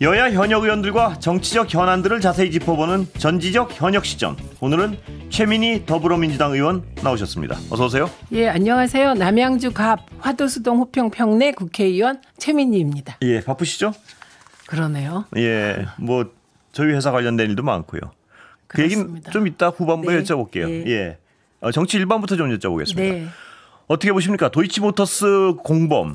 여야 현역 의원들과 정치적 현안들을 자세히 짚어보는 전지적 현역 시점. 오늘은 최민희 더불어민주당 의원 나오셨습니다. 어서 오세요. 예, 안녕하세요. 남양주 갑 화도수동 호평 평내 국회의원 최민희입니다. 예, 바쁘시죠? 그러네요. 예, 뭐 저희 회사 관련된 일도 많고요. 그 얘기는 좀 이따 후반부에 네. 여쭤볼게요. 네. 예. 예. 어, 정치 일반부터좀 여쭤보겠습니다. 네. 어떻게 보십니까? 도이치모터스 공범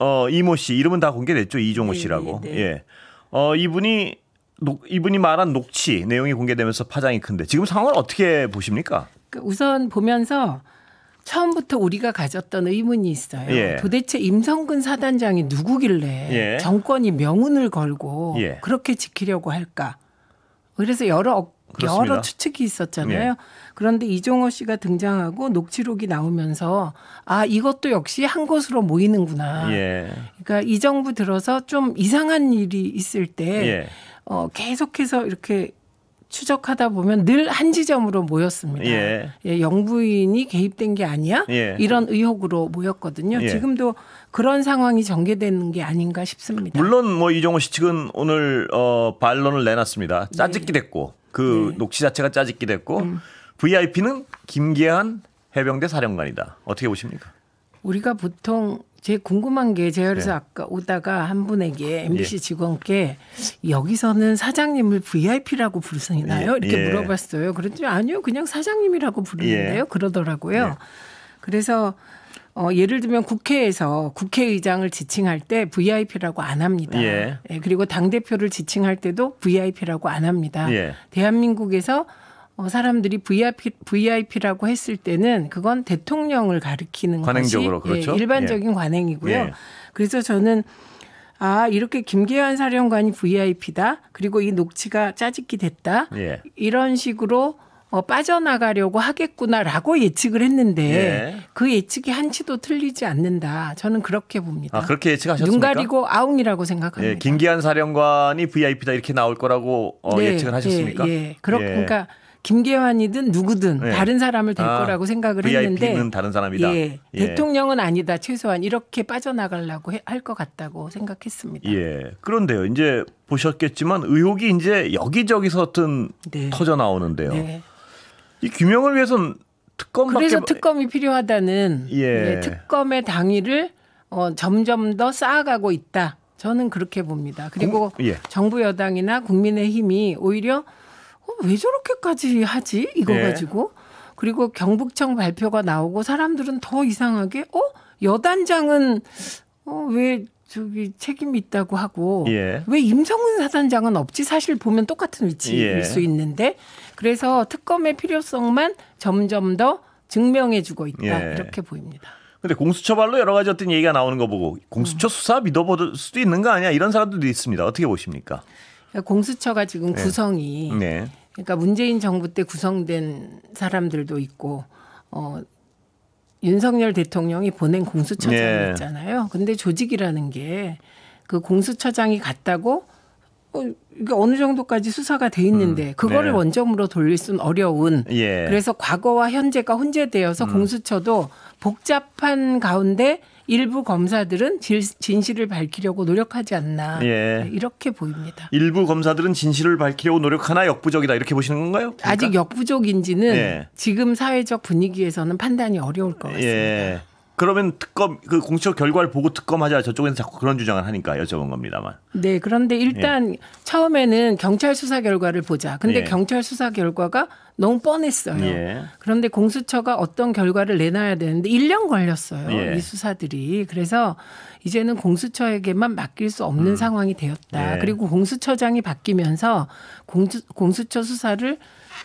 어, 이모 씨 이름은 다 공개됐죠. 이종호 네, 씨라고. 네, 네. 예. 어, 이분이 녹, 이분이 말한 녹취 내용이 공개되면서 파장이 큰데 지금 상황을 어떻게 보십니까? 그 우선 보면서 처음부터 우리가 가졌던 의문이 있어요. 예. 도대체 임성근 사단장이 누구길래 예. 정권이 명운을 걸고 예. 그렇게 지키려고 할까? 그래서 여러 그렇습니다. 여러 추측이 있었잖아요. 예. 그런데 이종호 씨가 등장하고 녹취록이 나오면서 아 이것도 역시 한 곳으로 모이는구나. 예. 그러니까 이 정부 들어서 좀 이상한 일이 있을 때 예. 어, 계속해서 이렇게 추적하다 보면 늘 한 지점으로 모였습니다. 예. 예, 영부인이 개입된 게 아니야? 예. 이런 의혹으로 모였거든요. 예. 지금도 그런 상황이 전개되는 게 아닌가 싶습니다. 물론 뭐 이종호 씨 측은 오늘 어, 반론을 내놨습니다. 네. 짜증기 됐고 그 네. 녹취 자체가 짜집기 도했고 음. VIP는 김기한 해병대 사령관이다. 어떻게 보십니까? 우리가 보통 제 궁금한 게 제가 그래서 네. 아까 오다가 한 분에게 MBC 예. 직원께 여기서는 사장님을 VIP라고 부르시나요? 예. 이렇게 예. 물어봤어요. 그랬더니 아니요, 그냥 사장님이라고 부르는데요. 예. 그러더라고요. 예. 그래서 어, 예를 들면 국회에서 국회의장을 지칭할 때 VIP라고 안 합니다. 예. 예 그리고 당 대표를 지칭할 때도 VIP라고 안 합니다. 예. 대한민국에서 어, 사람들이 VIP, VIP라고 했을 때는 그건 대통령을 가리키는 관행적으로 것이 그렇죠? 예, 일반적인 예. 관행이고요. 예. 그래서 저는 아 이렇게 김계환 사령관이 VIP다. 그리고 이 녹취가 짜집기 됐다. 예. 이런 식으로 어, 빠져나가려고 하겠구나라고 예측을 했는데 예. 그 예측이 한치도 틀리지 않는다. 저는 그렇게 봅니다. 아, 그렇게 예측하셨습니까? 눈 가리고 아웅이라고 생각합니다. 예, 김기한 사령관이 VIP다 이렇게 나올 거라고 어, 네, 예측을 예, 하셨습니까? 예, 예. 그렇, 예. 그러니까 김계환이든 누구든 예. 다른 사람을 될 아, 거라고 생각을 VIP는 했는데 VIP는 다른 사람이다. 예, 예. 대통령은 아니다. 최소한 이렇게 빠져나가려고 할 것 같다고 생각했습니다. 예. 그런데요. 이제 보셨겠지만 의혹이 이제 여기저기서 든 네. 터져 나오는데요. 네. 이 규명을 위해서는 특검 그래서 뭐- 특검이 필요하다는 예. 예, 특검의 당위를 어, 점점 더 쌓아가고 있다. 저는 그렇게 봅니다. 그리고 공, 예. 정부 여당이나 국민의힘이 오히려 어, 왜 저렇게까지 하지 이거 네. 가지고 그리고 경북청 발표가 나오고 사람들은 더 이상하게 어 여단장은 어, 왜 저기 책임이 있다고 하고 예. 왜 임성훈 사단장은 없지 사실 보면 똑같은 위치일 예. 수 있는데 그래서 특검의 필요성만 점점 더 증명해주고 있다 예. 이렇게 보입니다. 근데 공수처발로 여러 가지 어떤 얘기가 나오는 거 보고 공수처 음. 수사 믿어볼 수도 있는 거 아니야 이런 사람들도 있습니다. 어떻게 보십니까 그러니까 공수처가 지금 네. 구성이 네. 그러니까 문재인 정부 때 구성된 사람들도 있고 어 윤석열 대통령이 보낸 공수처장 예. 네. 있잖아요. 근데 조직이라는 게 그 공수처장이 갔다고 어, 이게 어느 정도까지 수사가 돼 있는데 음, 그거를 네. 원점으로 돌릴 수는 어려운. 예. 그래서 과거와 현재가 혼재되어서 음. 공수처도 복잡한 가운데 일부 검사들은 진실을 밝히려고 노력하지 않나 예. 이렇게 보입니다. 일부 검사들은 진실을 밝히려고 노력하나 역부족이다 이렇게 보시는 건가요? 그러니까? 아직 역부족인지는 예. 지금 사회적 분위기에서는 판단이 어려울 것 예. 같습니다. 예. 그러면 특검 그 공식 결과를 보고 특검하자 저쪽에서 자꾸 그런 주장을 하니까 여쭤본 겁니다만. 네, 그런데 일단 예. 처음에는 경찰 수사 결과를 보자. 근데 예. 경찰 수사 결과가 너무 뻔했어요. 예. 그런데 공수처가 어떤 결과를 내놔야 되는데 1년 걸렸어요. 예. 이 수사들이. 그래서 이제는 공수처에게만 맡길 수 없는 음. 상황이 되었다. 예. 그리고 공수처장이 바뀌면서 공수, 공수처 수사를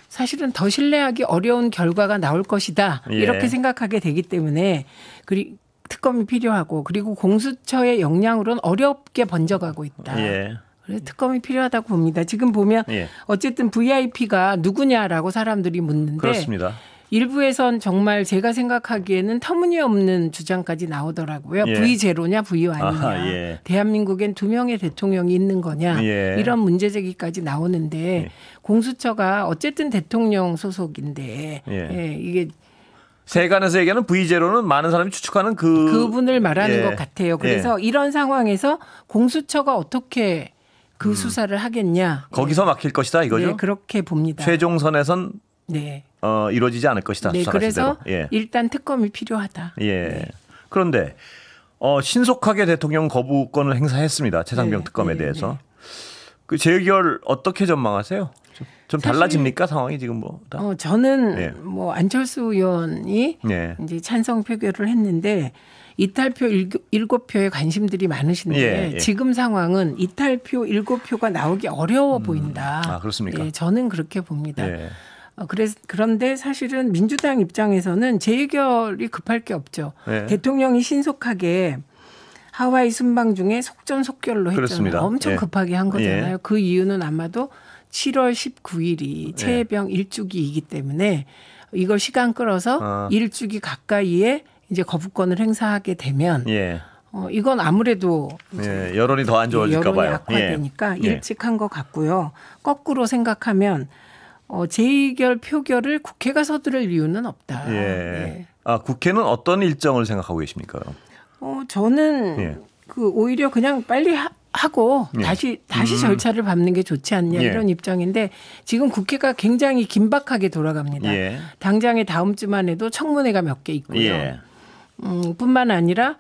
사실은 더 신뢰하기 어려운 결과가 나올 것이다 예. 이렇게 생각하게 되기 때문에 그리 특검이 필요하고 그리고 공수처의 역량으로는 어렵게 번져가고 있다. 예. 그래서 특검이 필요하다고 봅니다. 지금 보면 예. 어쨌든 VIP가 누구냐라고 사람들이 묻는데 그렇습니다. 일부에선 정말 제가 생각하기에는 터무니없는 주장까지 나오더라고요. 예. V 제냐 V 완이냐 예. 대한민국엔 두 명의 대통령이 있는 거냐 예. 이런 문제 제기까지 나오는데 예. 공수처가 어쨌든 대통령 소속인데 예, 예 이게 세간에서 얘기하는 v 제는 많은 사람이 추측하는 그 그분을 말하는 예. 것 같아요. 그래서 예. 이런 상황에서 공수처가 어떻게 그 음. 수사를 하겠냐. 거기서 막힐 것이다 이거죠. 네, 그렇게 봅니다. 최종선에선 네. 어, 이루어지지 않을 것이다. 네, 그래서 예. 일단 특검이 필요하다. 예. 네. 그런데 어, 신속하게 대통령 거부권을 행사했습니다. 최상병 네, 특검에 네, 대해서. 네. 그 재결 어떻게 전망하세요? 좀, 좀 달라집니까 상황이 지금 뭐? 다? 어, 저는 네. 뭐 안철수 의원이 이제 찬성 표결을 했는데 이탈표 일곱 표에 관심들이 많으신데 예, 예. 지금 상황은 이탈표 일곱 표가 나오기 어려워 음. 보인다. 음, 아 그렇습니까? 예, 저는 그렇게 봅니다. 예. 어, 그래, 그런데 사실은 민주당 입장에서는 재해결이 급할 게 없죠. 네. 대통령이 신속하게 하와이 순방 중에 속전속결로 했잖아요. 엄청 예. 급하게 한 예. 거잖아요. 예. 그 이유는 아마도 7월 19일이 체해병 예. 일주기이기 때문에 이걸 시간 끌어서 아. 일주기 가까이에 이제 거부권을 행사하게 되면 예. 어, 이건 아무래도 예, 여론이 더 안 좋아질까 봐요. 악화되니까 일찍 한 것 같고요. 거꾸로 생각하면 어, 재의결 표결을 국회가 서두를 이유는 없다. 예. 예. 아 국회는 어떤 일정을 생각하고 계십니까? 어 저는 예. 그 오히려 그냥 빨리 하, 하고 예. 다시 다시 음. 절차를 밟는 게 좋지 않냐 예. 이런 입장인데 지금 국회가 굉장히 긴박하게 돌아갑니다. 예. 당장에 다음 주만 해도 청문회가 몇 개 있고요. 음, 뿐만 아니라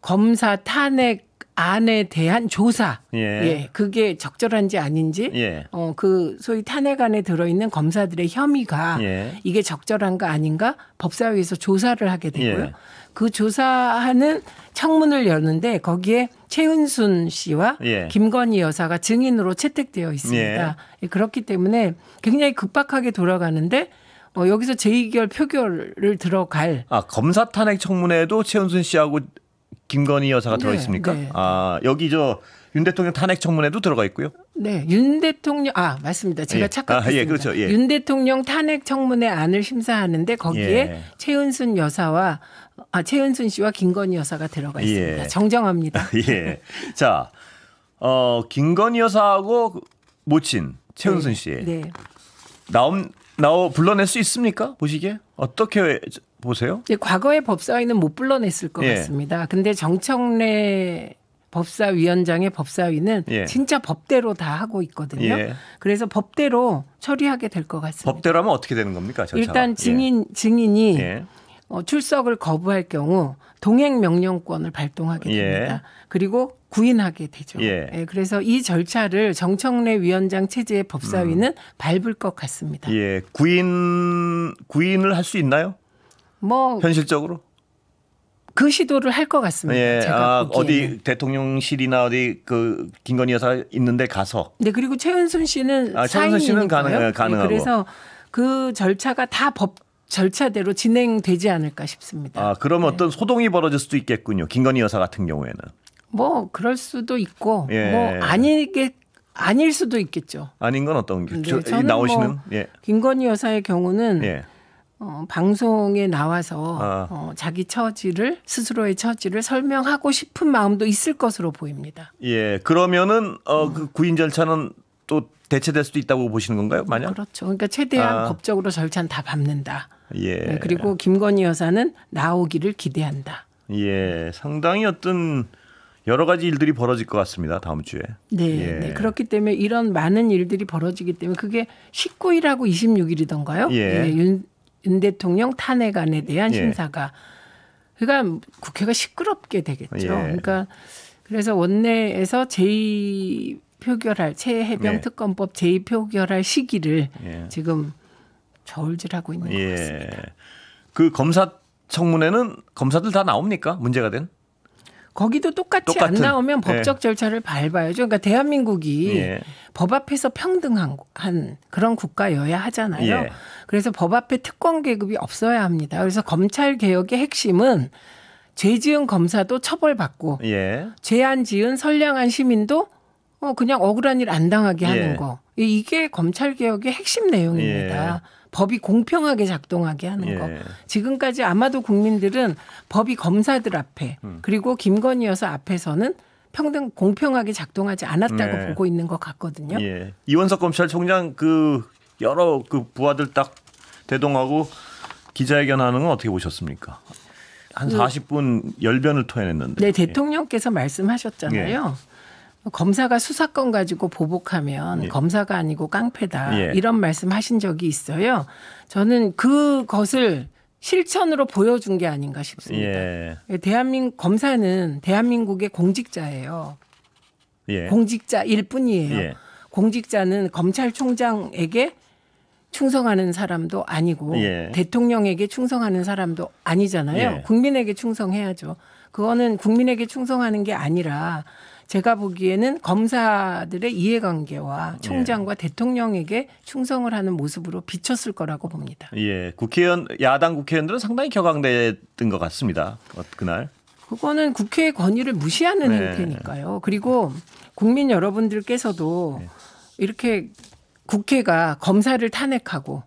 검사 탄핵 안에 대한 조사, 예, 예 그게 적절한지 아닌지, 예. 어그 소위 탄핵 안에 들어있는 검사들의 혐의가 예. 이게 적절한가 아닌가 법사위에서 조사를 하게 되고요. 예. 그 조사하는 청문을 여는데 거기에 최은순 씨와 예. 김건희 여사가 증인으로 채택되어 있습니다. 예. 예 그렇기 때문에 굉장히 급박하게 돌아가는데 어, 여기서 재2결 표결을 들어갈 아 검사 탄핵 청문회도 최은순 씨하고 김건희 여사가 네, 들어 있습니까? 네. 아 여기 저 윤 대통령 탄핵 청문회도 들어가 있고요. 네, 윤 대통령 아 맞습니다. 제가 예. 착각했습니다. 아, 예, 그렇죠. 예. 윤 대통령 탄핵 청문회 안을 심사하는데 거기에 예. 최은순 여사와 아 최은순 씨와 김건희 여사가 들어가 예. 있습니다. 정정합니다. 예. 자, 어 김건희 여사하고 모친 최은순 네. 씨 네. 나옴 나오 불러낼 수 있습니까? 보시기에 어떻게 보세요? 네, 과거의 법사위는 못 불러냈을 것 예. 같습니다. 근데 정청래 법사위원장의 법사위는 예. 진짜 법대로 다 하고 있거든요. 예. 그래서 법대로 처리하게 될 것 같습니다. 법대로 하면 어떻게 되는 겁니까? 절차가? 일단 예. 증인 증인이 예. 어, 출석을 거부할 경우 동행 명령권을 발동하게 예. 됩니다. 그리고 구인하게 되죠. 예. 예. 그래서 이 절차를 정청래 위원장 체제의 법사위는 음. 밟을 것 같습니다. 예, 구인 구인을 할 수 있나요? 뭐 현실적으로 그 시도를 할 것 같습니다. 예, 제가 아, 어디 대통령실이나 어디 그 김건희 여사 있는데 가서. 네 그리고 최은순 씨는 아, 최은순 씨는 가능 네, 가능하고. 네, 그래서 그 절차가 다 법 절차대로 진행되지 않을까 싶습니다. 아 그럼 네. 어떤 소동이 벌어질 수도 있겠군요. 김건희 여사 같은 경우에는. 뭐 그럴 수도 있고 예. 뭐 아니게 아닐 수도 있겠죠. 아닌 건 어떤 네, 저, 뭐 나오시는 뭐 예. 김건희 여사의 경우는. 예. 어, 방송에 나와서 아. 어, 자기 처지를 스스로의 처지를 설명하고 싶은 마음도 있을 것으로 보입니다. 예, 그러면은 어, 그 음. 구인 절차는 또 대체될 수도 있다고 보시는 건가요, 만약? 그렇죠. 그러니까 최대한 아. 법적으로 절차는 다 밟는다. 예. 네, 그리고 김건희 여사는 나오기를 기대한다. 예, 상당히 어떤 여러 가지 일들이 벌어질 것 같습니다. 다음 주에. 네, 예. 네, 그렇기 때문에 이런 많은 일들이 벌어지기 때문에 그게 19일하고 26일이던가요? 예. 예 윤, 윤 대통령 탄핵안에 대한 예. 심사가 그러니까 국회가 시끄럽게 되겠죠. 예. 그러니까 그래서 원내에서 제의 표결할 최해병 예. 특검법 제의 표결할 시기를 예. 지금 저울질하고 있는 것 예. 같습니다. 그 검사 청문회는 검사들 다 나옵니까? 문제가 된? 거기도 똑같이 똑같은, 안 나오면 예. 법적 예. 절차를 밟아야죠. 그러니까 대한민국이 예. 법 앞에서 평등한 그런 국가여야 하잖아요. 예. 그래서 법 앞에 특권 계급이 없어야 합니다. 그래서 검찰 개혁의 핵심은 죄 지은 검사도 처벌받고 예. 죄안 지은 선량한 시민도 어, 그냥 억울한 일 안 당하게 하는 예. 거. 이게 검찰 개혁의 핵심 내용입니다. 법이 공평하게 작동하게 하는 예. 거. 지금까지 아마도 국민들은 법이 검사들 앞에 음. 그리고 김건희 여사 앞에서는 평등 공평하게 작동하지 않았다고 네. 보고 있는 것 같거든요. 예. 이원석 검찰총장 그 여러 그 부하들 딱 대동하고 기자회견하는 건 어떻게 보셨습니까? 한 40분 그 열변을 토해냈는데. 네, 대통령께서 말씀하셨잖아요. 예. 검사가 수사권 가지고 보복하면 예. 검사가 아니고 깡패다 예. 이런 말씀하신 적이 있어요. 저는 그것을 실천으로 보여준 게 아닌가 싶습니다. 예. 예 대한민국 검사는 대한민국의 공직자예요. 예. 공직자일 뿐이에요. 예. 공직자는 검찰총장에게 충성하는 사람도 아니고 대통령에게 충성하는 사람도 아니잖아요. 국민에게 충성해야죠. 그거는 국민에게 충성하는 게 아니라 제가 보기에는 검사들의 이해관계와 예. 총장과 예. 대통령에게 충성을 하는 모습으로 비쳤을 거라고 봅니다. 예, 국회의원 야당 국회의원들은 상당히 격앙됐던 것 같습니다. 어, 그날. 그거는 국회의 권위를 무시하는 네. 행태니까요. 그리고 국민 여러분들께서도 네. 이렇게 국회가 검사를 탄핵하고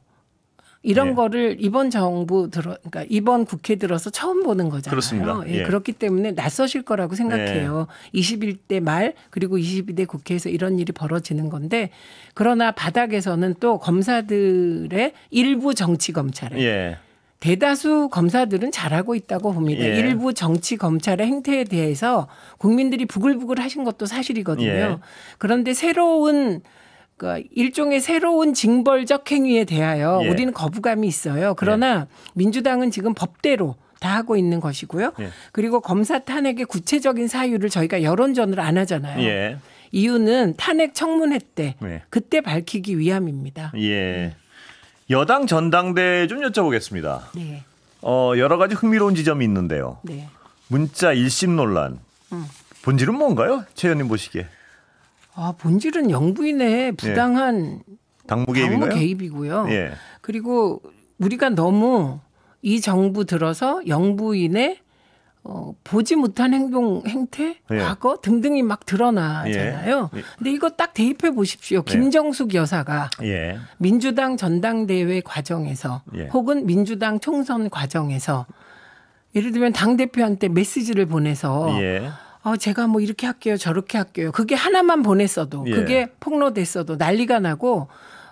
이런 예. 거를 이번 정부 들어 그러니까 이번 국회 들어서 처음 보는 거잖아요. 그렇습니다. 예. 예. 그렇기 때문에 낯서실 거라고 생각해요. 21대 말 그리고 22대 국회에서 이런 일이 벌어지는 건데 그러나 바닥에서는 또 검사들의 일부 정치 검찰에 예. 대다수 검사들은 잘하고 있다고 봅니다. 예. 일부 정치 검찰의 행태에 대해서 국민들이 부글부글 하신 것도 사실이거든요. 예. 그런데 새로운 그 일종의 새로운 징벌적 행위에 대하여 예. 우리는 거부감이 있어요. 그러나 예. 민주당은 지금 법대로 다 하고 있는 것이고요. 예. 그리고 검사 탄핵의 구체적인 사유를 저희가 여론전을 안 하잖아요. 예. 이유는 탄핵 청문회 때 예. 그때 밝히기 위함입니다. 예. 여당 전당대 좀 여쭤보겠습니다. 네. 어, 여러 가지 흥미로운 지점이 있는데요. 네. 문자 일심 논란. 음. 본질은 뭔가요? 최 의원님 보시기에. 아, 본질은 영부인의 예. 부당한 예. 당무 개입인가요? 개입이고요. 예. 그리고 우리가 너무 이 정부 들어서 영부인의 어, 보지 못한 행동, 행태, 예. 과거 등등이 막 드러나잖아요. 예. 예. 근데 이거 딱 대입해 보십시오. 예. 김정숙 여사가 예. 민주당 전당대회 과정에서 혹은 민주당 총선 과정에서 예를 들면 당대표한테 메시지를 보내서 어, 제가 뭐 이렇게 할게요, 저렇게 할게요. 그게 하나만 보냈어도 예. 그게 폭로됐어도 난리가 나고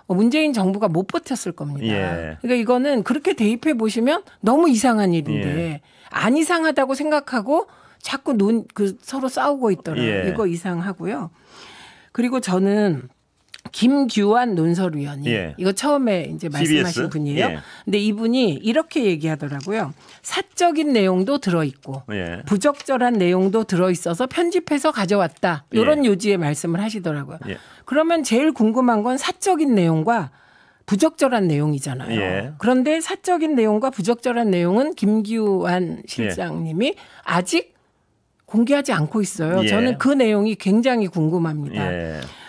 어, 문재인 정부가 못 버텼을 겁니다. 예. 그러니까 이거는 그렇게 대입해 보시면 너무 이상한 일인데 예. 안 이상하다고 생각하고 자꾸 논그 서로 싸우고 있더라. 예. 이거 이상하고요. 그리고 저는 김규환 논설위원이 예. 이거 처음에 이제 말씀하신 CBS? 분이에요. 예. 근데 이분이 이렇게 얘기하더라고요. 사적인 내용도 들어 있고 예. 부적절한 내용도 들어 있어서 편집해서 가져왔다. 이런 예. 요지의 말씀을 하시더라고요. 예. 그러면 제일 궁금한 건 사적인 내용과 부적절한 내용이잖아요. 예. 그런데 사적인 내용과 부적절한 내용은 김기환 예. 실장님이 예. 아직 공개하지 않고 있어요. 예. 저는 그 내용이 굉장히 궁금합니다.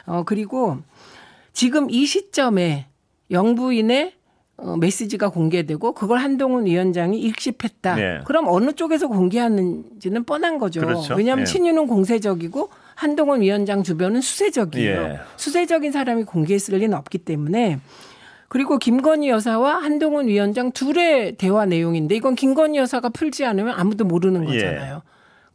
어, 그리고 지금 이 시점에 영부인의 어, 메시지가 공개되고 그걸 한동훈 위원장이 읽씹했다. 예. 그럼 어느 쪽에서 공개하는지는 뻔한 거죠. 그렇죠. 왜냐하면 예. 친윤은 공세적이고 한동훈 위원장 주변은 수세적이에요. 예. 수세적인 사람이 공개했을 리는 없기 때문에 그리고 김건희 여사와 한동훈 위원장 둘의 대화 내용인데 이건 김건희 여사가 풀지 않으면 아무도 모르는 예. 거잖아요.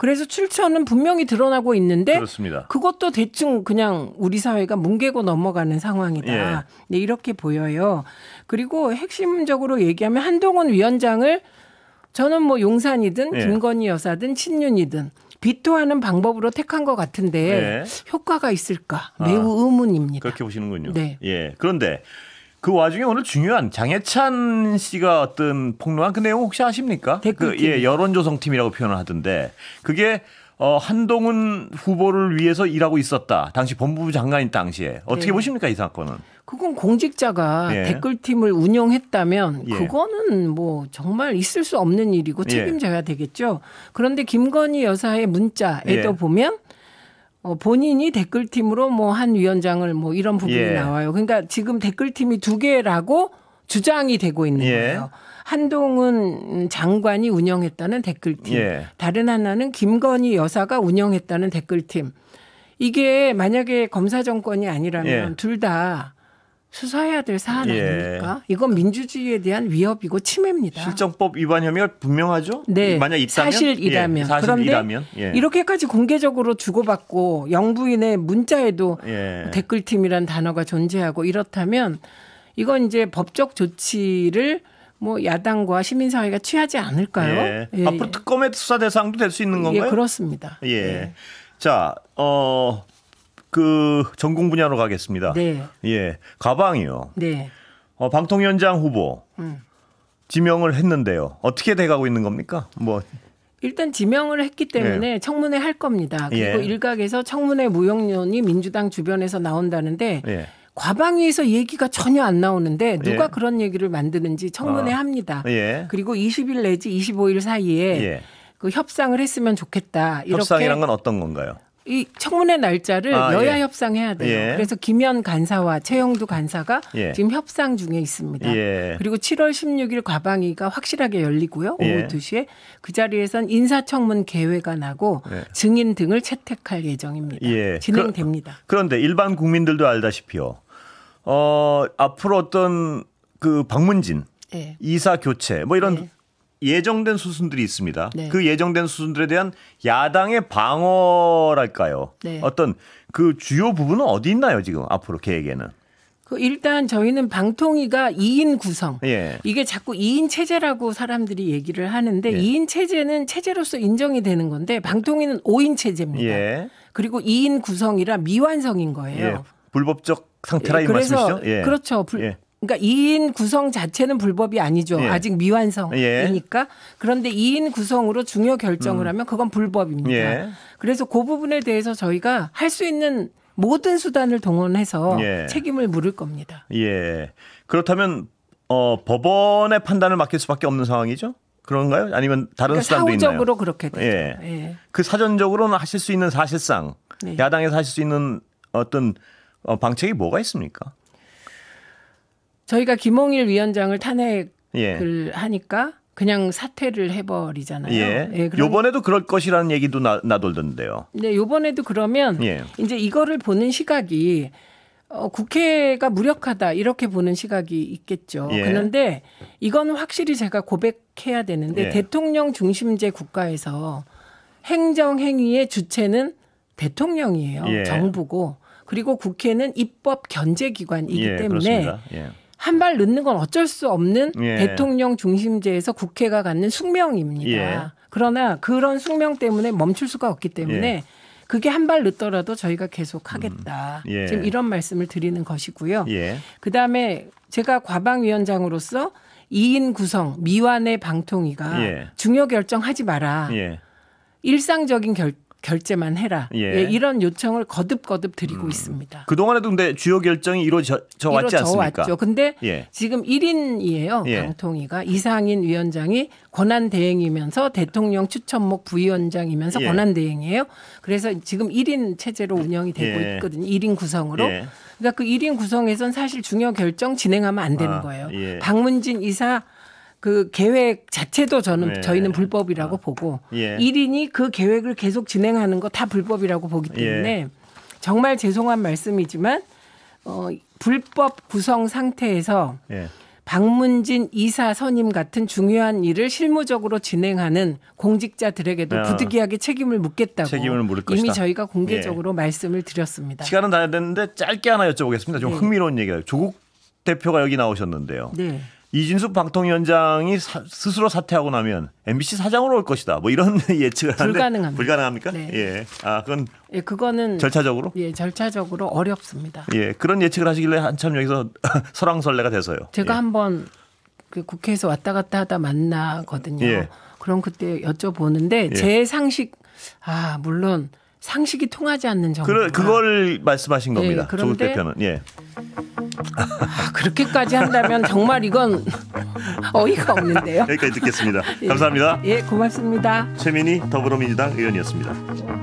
그래서 출처는 분명히 드러나고 있는데 그렇습니다. 그것도 대충 그냥 우리 사회가 뭉개고 넘어가는 상황이다. 예. 네, 이렇게 보여요. 그리고 핵심적으로 얘기하면 한동훈 위원장을 저는 뭐 용산이든 예. 김건희 여사든 친윤이든 비토하는 방법으로 택한 것 같은데 예. 효과가 있을까 아, 매우 아, 의문입니다. 그렇게 보시는군요. 네. 예. 그런데 그 와중에 오늘 중요한 장해찬 씨가 어떤 폭로한 그 내용 혹시 아십니까? 그 댓글 그, 예, 여론조성팀이라고 표현을 하던데 그게 어, 한동훈 후보를 위해서 일하고 있었다. 당시 본무부 장관인 당시에 어떻게 네. 보십니까 이 사건은? 그건 공직자가 예. 댓글팀을 운영했다면 예. 그거는 뭐 정말 있을 수 없는 일이고 예. 책임져야 되겠죠. 그런데 김건희 여사의 문자에도 예. 보면 어, 본인이 댓글팀으로 뭐 한 위원장을 뭐 이런 부분이 예. 나와요. 그러니까 지금 댓글팀이 두 개라고 주장이 되고 있는 예. 거예요. 한동훈 장관이 운영했다는 댓글팀, 예. 다른 하나는 김건희 여사가 운영했다는 댓글팀. 이게 만약에 검사 정권이 아니라면 예. 둘다 수사해야 될 사안 예. 아닙니까? 이건 민주주의에 대한 위협이고 침해입니다. 실정법 위반 혐의가 분명하죠? 네. 만약 있다면 사실이라면. 예. 사실이라면. 예. 이렇게까지 공개적으로 주고받고 영부인의 문자에도 예. 댓글팀이란 단어가 존재하고 이렇다면 이건 이제 법적 조치를 뭐 야당과 시민사회가 취하지 않을까요? 예. 예. 앞으로 특검의 수사 대상도 될 수 있는 건가요? 예, 그렇습니다. 예. 자, 어그 전공 분야로 가겠습니다. 네. 예. 가방이요. 네. 어, 방통위원장 후보 음. 지명을 했는데요. 어떻게 돼가고 있는 겁니까? 뭐 일단 지명을 했기 때문에 예. 청문회 할 겁니다. 그리고 예. 일각에서 청문회 무용론이 민주당 주변에서 나온다는데 예. 과방위에서 얘기가 전혀 안 나오는데 누가 예. 그런 얘기를 만드는지 청문회 어. 합니다. 예. 그리고 20일 내지 25일 사이에 예. 그 협상을 했으면 좋겠다. 이렇게 협상이란 건 어떤 건가요? 이 청문회 날짜를 아, 여야 예. 협상해야 돼요. 예. 그래서 김현 간사와 최영두 간사가 예. 지금 협상 중에 있습니다. 예. 그리고 7월 16일 과방위가 확실하게 열리고요. 오후 2시에 예. 그 자리에선 인사청문 개회가 나고 예. 증인 등을 채택할 예정입니다. 진행됩니다. 그, 그런데 일반 국민들도 알다시피요. 어, 앞으로 어떤 그 방문진, 이사 교체 뭐 이런 예정된 수순들이 있습니다. 네. 그 예정된 수순들에 대한 야당의 방어랄까요? 네. 어떤 그 주요 부분은 어디 있나요, 지금 앞으로 계획에는? 그 일단 저희는 방통위가 2인 구성. 예. 이게 자꾸 2인 체제라고 사람들이 얘기를 하는데 예. 2인 체제는 체제로서 인정이 되는 건데 방통위는 5인 체제입니다. 예. 그리고 2인 구성이라 미완성인 거예요. 예. 불법적 상태라 예, 이그 말씀이시죠? 예. 그렇죠. 불, 그러니까 2인 구성 자체는 불법이 아니죠. 예. 아직 미완성이니까. 예. 그런데 2인 구성으로 중요 결정을 음. 하면 그건 불법입니다. 예. 그래서 그 부분에 대해서 저희가 할 수 있는 모든 수단을 동원해서 예. 책임을 물을 겁니다. 예. 그렇다면 어, 법원의 판단을 맡길 수밖에 없는 상황이죠? 그런가요? 아니면 다른 그러니까 수단도 있나요? 사후적으로 그렇게 되죠. 예. 예. 그 사전적으로는 하실 수 있는 사실상 네. 야당에서 하실 수 있는 어떤 어, 방책이 뭐가 있습니까? 저희가 김홍일 위원장을 탄핵을 예. 하니까 그냥 사퇴를 해버리잖아요. 예. 예 요번에도 그럴 것이라는 얘기도 나, 돌던데요 네, 요번에도 그러면 예. 이제 이거를 보는 시각이 어, 국회가 무력하다 이렇게 보는 시각이 있겠죠. 예. 그런데 이건 확실히 제가 고백해야 되는데 예. 대통령 중심제 국가에서 행정 행위의 주체는 대통령이에요. 예. 정부고 그리고 국회는 입법 견제 기관이기 예, 때문에 그렇습니다. 한발 늦는 건 어쩔 수 없는 예. 대통령 중심제에서 국회가 갖는 숙명입니다. 예. 그러나 그런 숙명 때문에 멈출 수가 없기 때문에 예. 그게 한 발 늦더라도 저희가 계속 음. 하겠다. 음. 지금 이런 말씀을 드리는 것이고요. 예. 그다음에 제가 과방위원장으로서 2인 구성 미완의 방통위가 중요 결정하지 마라. 일상적인 결 결제만 해라. 예. 예, 이런 요청을 거듭 거듭 드리고 음. 있습니다. 그 동안에도 근데 주요 결정이 이루어져 왔지 않습니까? 왔죠. 근데 예. 지금 1인이에요. 방통위가 예. 이상인 위원장이 권한 대행이면서 대통령 추천목 부위원장이면서 예. 권한 대행이에요. 그래서 지금 1인 체제로 운영이 되고 예. 있거든요. 1인 구성으로. 그러니까 그 1인 구성에선 사실 중요 결정 진행하면 안 되는 아, 거예요. 아, 박문진 이사 그 계획 자체도 저는 예. 저희는 불법이라고 어. 보고 예. 일인이그 계획을 계속 진행하는 거 다 불법이라고 보기 예. 때문에 정말 죄송한 말씀이지만 어, 불법 구성 상태에서 예. 방문진 이사 선임 같은 중요한 일을 실무적으로 진행하는 공직자들에게도 아, 부득이하게 책임을 묻겠다고 책임을 물을 것이다. 이미 저희가 공개적으로 예. 말씀을 드렸습니다. 시간은 다 됐는데 짧게 하나 여쭤보겠습니다. 좀 네. 흥미로운 얘기예요. 조국 대표가 여기 나오셨는데요. 네. 이진숙 방통위원장이 사, 스스로 사퇴하고 나면 MBC 사장으로 올 것이다. 뭐 이런 예측을 하는데 불가능합니다. 불가능합니까? 네. 예. 아 그건 예, 그거는 절차적으로 예, 절차적으로 어렵습니다. 예, 그런 예측을 하시길래 한참 여기서 설왕설래가 돼서요. 제가 예. 한번 그 국회에서 왔다 갔다 하다 만나거든요. 예. 그럼 그때 여쭤보는데 예. 제 상식 아 물론 상식이 통하지 않는 정보. 그 그걸 말씀하신 네, 겁니다. 예, 조국 대표는. 예. 아, 그렇게까지 한다면 정말 이건 어이가 없는데요. 여기까지 듣겠습니다. 예. 감사합니다. 예, 예 고맙습니다. 최민희 더불어민주당 의원이었습니다.